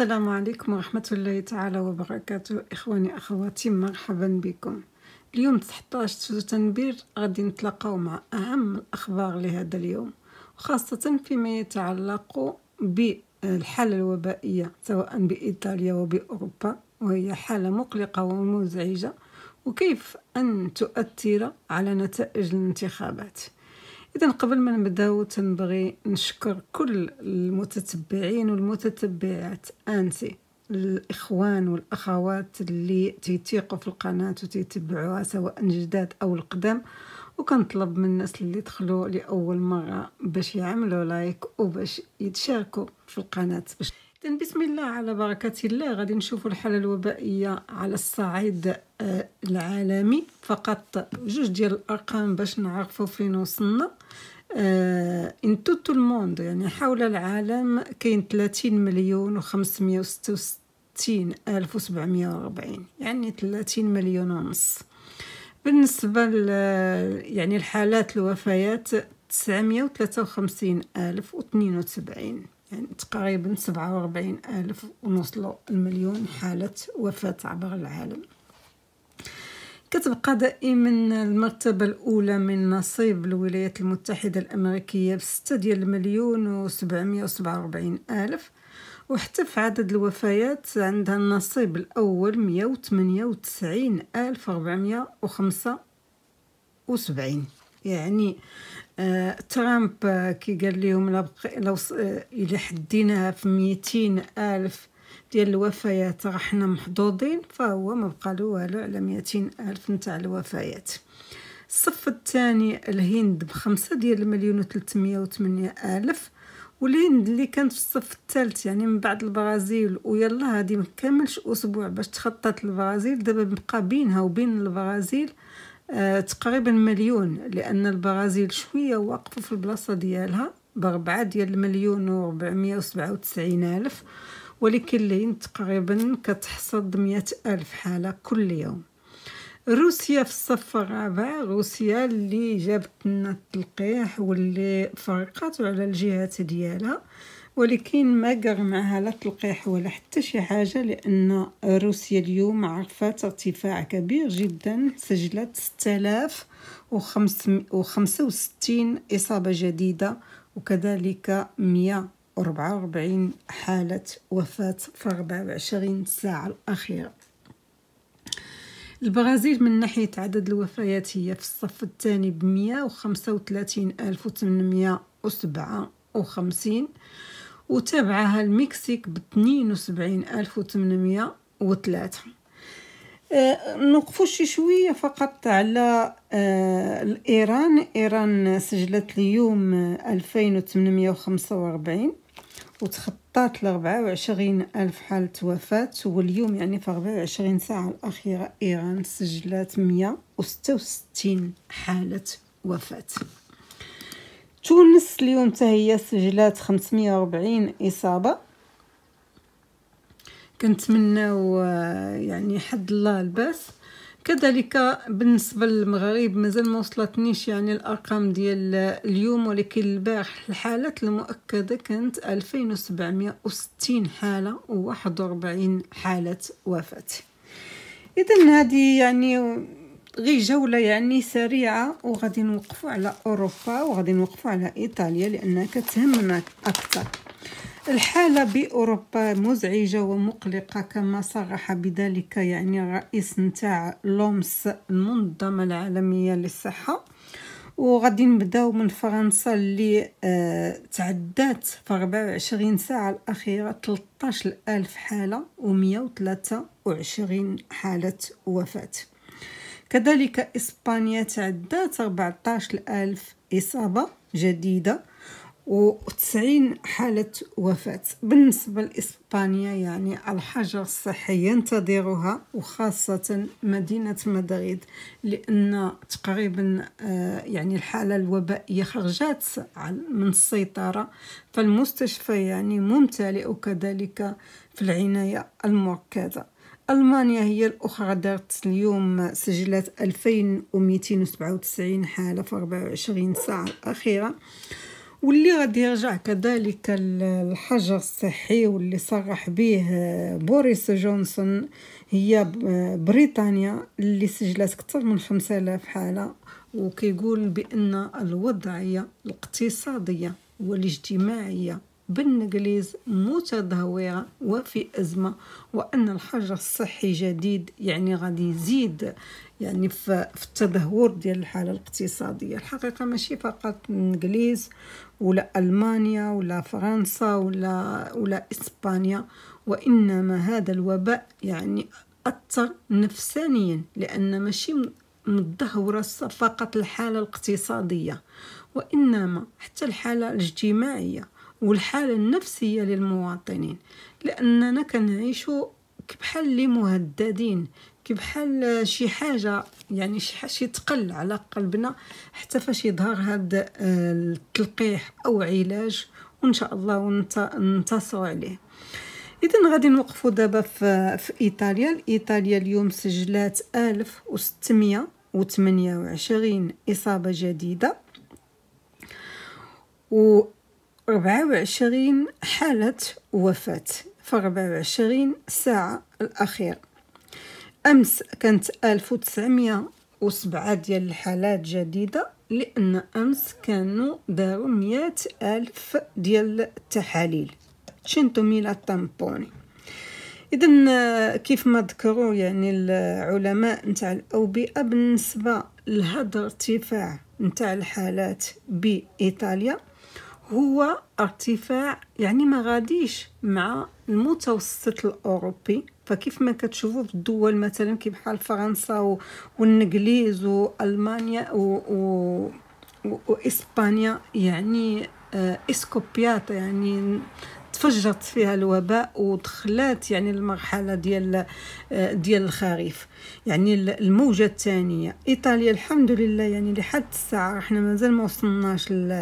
السلام عليكم ورحمة الله تعالى وبركاته إخواني أخواتي مرحبا بكم اليوم 19 تشتو تنبير غادي نتلاقاو مع أهم الأخبار لهذا اليوم وخاصة فيما يتعلق بالحالة الوبائية سواء بإيطاليا وبأوروبا وهي حالة مقلقة ومزعجة وكيف أن تؤثر على نتائج الانتخابات اذا قبل ما نبداو تنبغي نشكر كل المتتبعين والمتتبعات انتي الاخوان والاخوات اللي تيتيقوا في القناه وتتبعوها سواء جداد او القدام وكنطلب من الناس اللي دخلوا لاول مره باش يعملوا لايك وباش يتشاركوا في القناه باش اذا بسم الله على بركة الله غادي نشوفوا الحالة الوبائية على الصعيد آه، العالمي فقط جوج ديال الأرقام باش نعرفوا فين وصلنا ان توت الموند يعني حول العالم كاين 30 مليون و566 ألف و740 يعني 30 مليون ونص بالنسبة ل يعني الحالات الوفيات 953 ألف و72 يعني تقريبا سبعة وأربعين ألف ونوصلوا المليون حالة وفاة عبر العالم كتبقى دائما المرتبة الأولى من نصيب الولايات المتحدة الأمريكية بستة ديال المليون وسبعمية وسبعة وأربعين ألف وحتى في عدد الوفيات عندها النصيب الأول مية وثمانية وتسعين ألف أربعمية وخمسة وسبعين يعني آه ترامب آه، كي قال لهم لو آه، الى حديناها في ميتين الف ديال الوفيات راه حنا محظوظين فهو ما بقى له والو على ميتين الف نتاع الوفيات الصف الثاني الهند بخمسة ديال المليون و وثمانية ألف والهند اللي كانت في الصف الثالث يعني من بعد البرازيل ويلا هادي مكملش أسبوع باش تخطات البرازيل دابا بقى بينها وبين البرازيل آه، تقريبا مليون لان البرازيل شويه واقفه في البلاصه ديالها بربعة ديال المليون و وسبعة وتسعين ألف لين تقريبا كتحصد مئة ألف حالة كل يوم روسيا في الصف الرابع روسيا اللي جابت لنا التلقيح واللي فرقاتو على الجهات ديالها ولكن ما معها لا تلقيح ولا حتى شي حاجة لأن روسيا اليوم عرفت ارتفاع كبير جدا سجلت 6565 إصابة جديدة وكذلك 144 حالة وفاة في 24 ساعة الأخيرة البرازيل من ناحية عدد الوفيات هي في الصف الثاني بمية وخمسة وثلاثين ألف وثمانمية وسبعة وخمسين وتابعها المكسيك ب 72803 آه، نوقفوا شي شويه فقط على آه، ايران ايران سجلت اليوم 2845 وتخطات ل 24 ألف حالة وفاة واليوم يعني في 24 ساعة الأخيرة إيران سجلت 166 حالة وفاة تونس اليوم حتى هي سجلات 540 اصابه كنتمناو آه، يعني حد الله الباس كذلك بالنسبه للمغرب مازال ما وصلتنيش يعني الارقام ديال آه، اليوم ولكن البارح الحالات المؤكده كانت 2760 حاله و41 حاله وفاه اذا هذه يعني غي جولة يعني سريعة وغادي نوقفوا على أوروبا وغادي نوقفوا على إيطاليا لأنها كتهمنا أكثر الحالة بأوروبا مزعجة ومقلقة كما صرح بذلك يعني الرئيس نتاع لومس المنظمة العالمية للصحة وغادي نبداو من فرنسا اللي آه تعدات في 24 ساعة الأخيرة 13 ألف حالة و 123 حالة وفاة كذلك إسبانيا تعدات 14 ألف إصابة جديدة و90 حالة وفاة بالنسبة لإسبانيا يعني الحجر الصحي ينتظرها وخاصة مدينة مدريد لأن تقريبا آه، يعني الحالة الوبائية خرجت من السيطرة فالمستشفى يعني ممتلئ وكذلك في العناية المركزة ألمانيا هي الأخرى دارت اليوم سجلت 2297 حالة في 24 ساعة الأخيرة واللي غادي يرجع كذلك الحجر الصحي واللي صرح به بوريس جونسون هي بريطانيا اللي سجلت أكثر من 5000 حالة وكيقول بأن الوضعية الاقتصادية والاجتماعية بالنجليز متدهورة وفي أزمة وأن الحجر الصحي جديد يعني غادي يزيد يعني في التدهور ديال الحالة الاقتصادية الحقيقة ماشي فقط الإنجليز ولا ألمانيا ولا فرنسا ولا ولا إسبانيا وإنما هذا الوباء يعني أثر نفسانيا لأن ماشي متدهورة فقط الحالة الاقتصادية وإنما حتى الحالة الاجتماعية والحالة النفسية للمواطنين لأننا كنعيشوا كبحال اللي مهددين كبحال شي حاجة يعني شي حاجة تقل على قلبنا حتى فاش يظهر هذا آه، التلقيح أو علاج وإن شاء الله ننتصروا عليه اذا غادي نوقفوا دابا في ايطاليا ايطاليا اليوم سجلات 1628 اصابه جديده و 24 حالة وفاة في 24 ساعة الأخيرة أمس كانت ألف ديال الحالات جديدة لأن أمس كانوا داروا مية ألف ديال التحاليل ميلا تامبوني إذن كيف ما ذكروا يعني العلماء نتاع الأوبئة بالنسبة لهذا ارتفاع نتاع الحالات بإيطاليا هو ارتفاع يعني ما غاديش مع المتوسط الاوروبي فكيف ما كتشوفوا في الدول مثلا كي بحال فرنسا والانجليز والمانيا و... و... واسبانيا يعني آه، اسكوبياتا يعني تفجرت فيها الوباء ودخلات يعني المرحله ديال آه، ديال الخريف يعني الموجه الثانيه ايطاليا الحمد لله يعني لحد الساعه احنا مازال ما وصلناش ل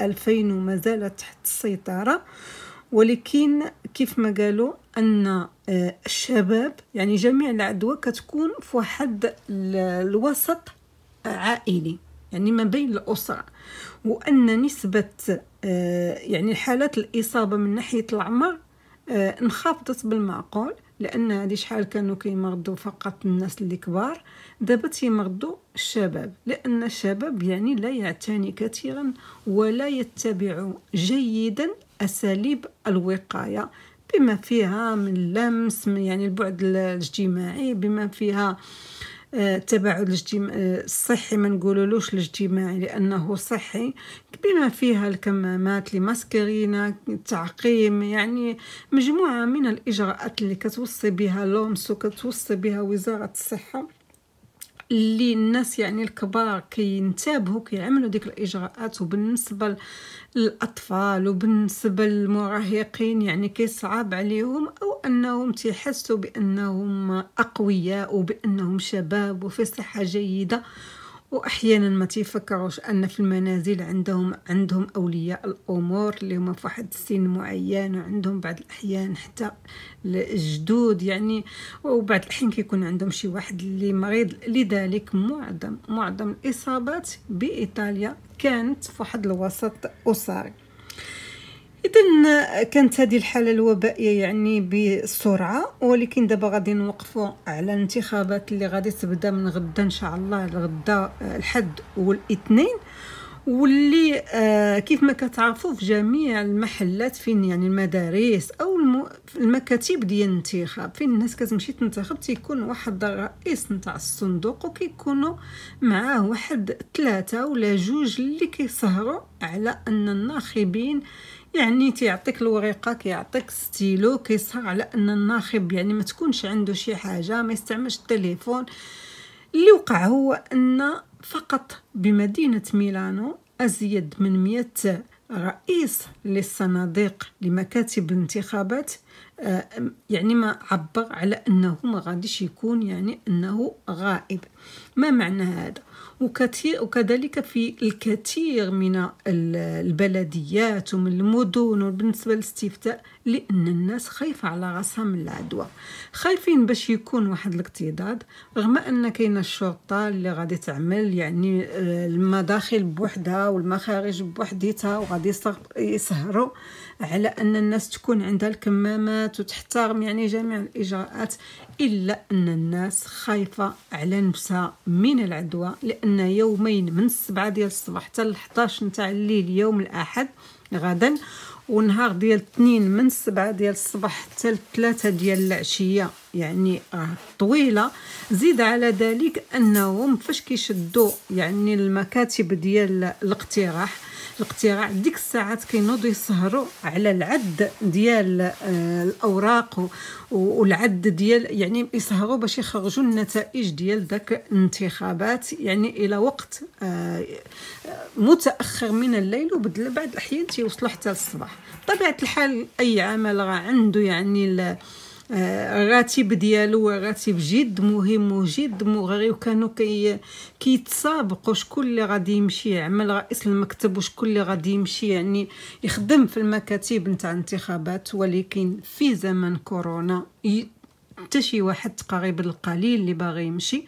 2000 ومازالت تحت السيطره ولكن كيف ما قالوا ان آه، الشباب يعني جميع العدوى كتكون في واحد الوسط عائلي يعني ما بين الاسره وان نسبه آه، يعني حالات الإصابة من ناحية العمر آه، انخفضت بالمعقول لأن هادي شحال كانوا كيمرضوا فقط الناس اللي كبار دابا تيمرضوا الشباب لأن الشباب يعني لا يعتني كثيرا ولا يتبع جيدا أساليب الوقاية بما فيها من اللمس من يعني البعد الاجتماعي بما فيها آه التباعد آه، الاجتماع الصحي آه، ما نقولولوش الاجتماعي لانه صحي بما فيها الكمامات لماسكرينا التعقيم يعني مجموعه من الاجراءات اللي كتوصي بها لومس وكتوصي بها وزاره الصحه اللي الناس يعني الكبار كينتبهوا كيعملوا ديك الاجراءات وبالنسبه للاطفال وبالنسبه للمراهقين يعني كيصعب عليهم او انهم تيحسوا بانهم اقوياء وبانهم شباب وفي صحه جيده واحيانا ما تيفكروش ان في المنازل عندهم عندهم اولياء الامور اللي هما في واحد السن معين وعندهم بعض الاحيان حتى الجدود يعني وبعض الاحيان كيكون عندهم شي واحد اللي مريض لذلك معظم معظم الاصابات بايطاليا كانت في واحد الوسط اسري إذن كانت هذه الحاله الوبائيه يعني بسرعه ولكن دابا غادي نوقفوا على الانتخابات اللي غادي تبدا من غدا ان شاء الله لغدا الحد والاثنين واللي آه كيف ما كتعرفوا في جميع المحلات فين يعني المدارس او المو... المكاتب ديال الانتخاب فين الناس كتمشي تنتخب تيكون واحد الرئيس نتاع الصندوق وكيكونوا معاه واحد ثلاثه ولا جوج اللي كيسهروا على ان الناخبين يعني تيعطيك الوريقه كيعطيك ستيلو كيسهر على ان الناخب يعني ما تكونش عنده شي حاجه ما يستعملش التليفون اللي وقع هو ان فقط بمدينه ميلانو ازيد من 100 رئيس للصناديق لمكاتب الانتخابات آه، يعني ما عبر على انه ما غاديش يكون يعني انه غائب ما معنى هذا وكثير وكذلك في الكثير من البلديات ومن المدن وبالنسبه للاستفتاء لان الناس خايفه على راسها من العدوى خايفين باش يكون واحد الاقتضاد رغم ان كاين الشرطه اللي غادي تعمل يعني آه، المداخل بوحدها والمخارج بوحديتها وغادي يسهروا على ان الناس تكون عندها الكمامات القانونات وتحترم يعني جميع الإجراءات إلا أن الناس خايفة على نفسها من العدوى لأن يومين من السبعة ديال الصباح حتى ل 11 نتاع الليل يوم الأحد غدا ونهار ديال الاثنين من السبعة ديال الصباح حتى الثلاثة ديال العشية يعني آه طويلة زيد على ذلك أنهم فاش كيشدوا يعني المكاتب ديال الاقتراح الاقتراع ديك الساعات كينوضوا يسهروا على العد ديال آه، الاوراق والعد ديال يعني يسهروا باش يخرجوا النتائج ديال داك الانتخابات يعني الى وقت آه، آه، متاخر من الليل وبدل بعض الاحيان تيوصلوا حتى للصباح بطبيعه الحال اي عمل راه عنده يعني آه، الراتب ديالو راتب جد مهم وجد مغري وكانوا كي كيتسابقوا شكون اللي غادي يمشي يعمل يعني رئيس المكتب وشكون اللي غادي يمشي يعني يخدم في المكاتب نتاع الانتخابات ولكن في زمن كورونا حتى شي واحد تقريبا القليل اللي باغي يمشي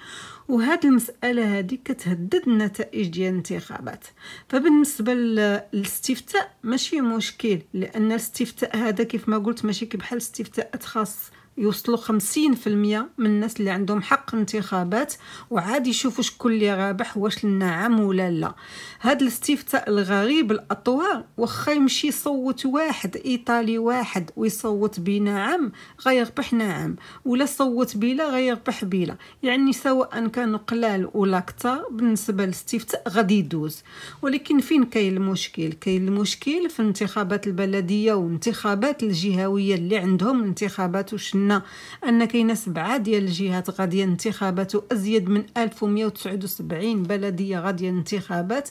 وهذه المساله هذه كتهدد النتائج ديال الانتخابات فبالنسبه للاستفتاء ماشي مشكل لان الاستفتاء هذا كيف ما قلت ماشي كبحال استفتاءات خاص يوصلوا 50% من الناس اللي عندهم حق انتخابات وعاد يشوفوا شكون اللي رابح واش النعم ولا لا هذا الاستفتاء الغريب الاطوار واخا يمشي يصوت واحد ايطالي واحد ويصوت بنعم غيربح نعم ولا صوت بلا غيربح بلا يعني سواء كانوا قلال ولا كثر بالنسبه للاستفتاء غادي يدوز ولكن فين كاين المشكل كاين المشكل في الانتخابات البلديه وانتخابات الجهويه اللي عندهم انتخابات وشنا قلنا ان كاينه سبعه ديال الجهات غاديه انتخابات وازيد من 1179 بلديه غاديه انتخابات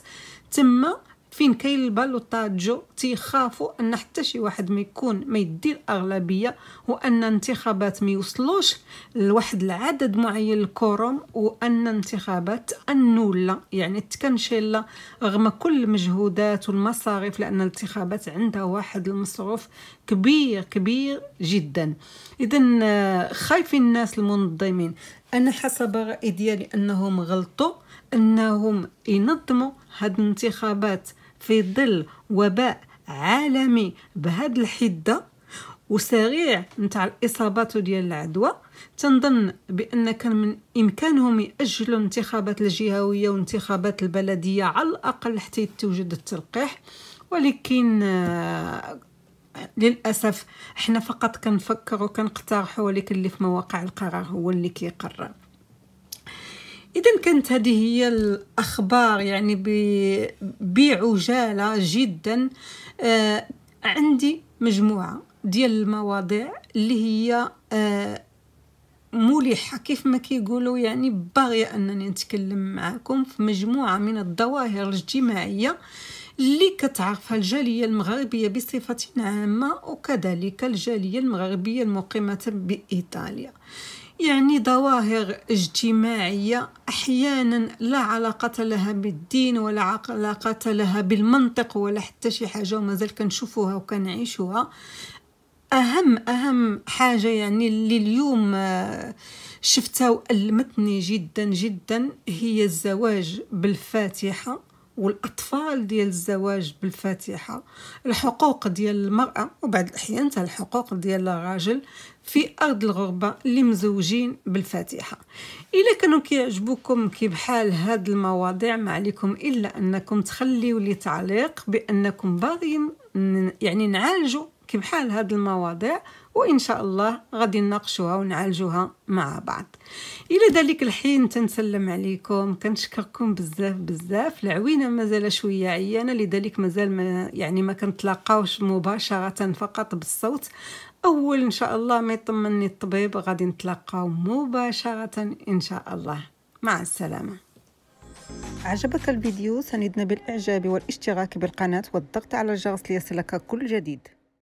تم فين كاين البالوطاجو تيخافوا ان حتى شي واحد ما يكون ما يدي الاغلبيه وان انتخابات ما يوصلوش لواحد العدد معين الكوروم وان انتخابات النوله يعني تكنشيلا رغم كل المجهودات والمصاريف لان الانتخابات عندها واحد المصروف كبير كبير جدا اذا آه، خايفين الناس المنظمين انا حسب رايي ديالي انهم غلطوا انهم ينظموا هاد الانتخابات في ظل وباء عالمي بهاد الحده وسريع نتاع الاصابات ديال العدوى تنظن بان كان من امكانهم ياجلوا الانتخابات الجهويه وانتخابات البلديه على الاقل حتى يتوجد التلقيح ولكن آه، للاسف حنا فقط كنفكر كنقترحوا ولكن اللي في مواقع القرار هو اللي كيقرر اذا كانت هذه هي الاخبار يعني بعجاله جدا آه عندي مجموعه ديال المواضيع اللي هي آه ملحه كيف ما كيقولوا يعني باغيه انني نتكلم معكم في مجموعه من الظواهر الاجتماعيه اللي كتعرفها الجاليه المغربيه بصفه عامه وكذلك الجاليه المغربيه المقيمه بايطاليا يعني ظواهر اجتماعية أحيانا لا علاقة لها بالدين ولا علاقة لها بالمنطق ولا حتى شي حاجة ومازال كنشوفوها وكنعيشوها أهم أهم حاجة يعني اللي اليوم آه، شفتها وألمتني جدا جدا هي الزواج بالفاتحة والاطفال ديال الزواج بالفاتحه الحقوق ديال المراه وبعد الاحيان الحقوق ديال الراجل في أرض الغربة اللي مزوجين بالفاتحة إلا كانوا كيعجبوكم كي بحال هاد المواضيع ما عليكم إلا أنكم تخليو لي تعليق بأنكم باغيين يعني نعالجوا كي بحال هاد المواضيع وإن شاء الله غادي نناقشوها ونعالجوها مع بعض إلى ذلك الحين تنسلم عليكم كنشكركم بزاف بزاف العوينة مازال شوية عيانة لذلك مازال ما يعني ما كنتلاقاوش مباشرة فقط بالصوت اول ان شاء الله ما يطمني الطبيب غادي نتلاقاو مباشره ان شاء الله مع السلامه عجبك الفيديو سندنا بالاعجاب والاشتراك بالقناه والضغط على الجرس ليصلك كل جديد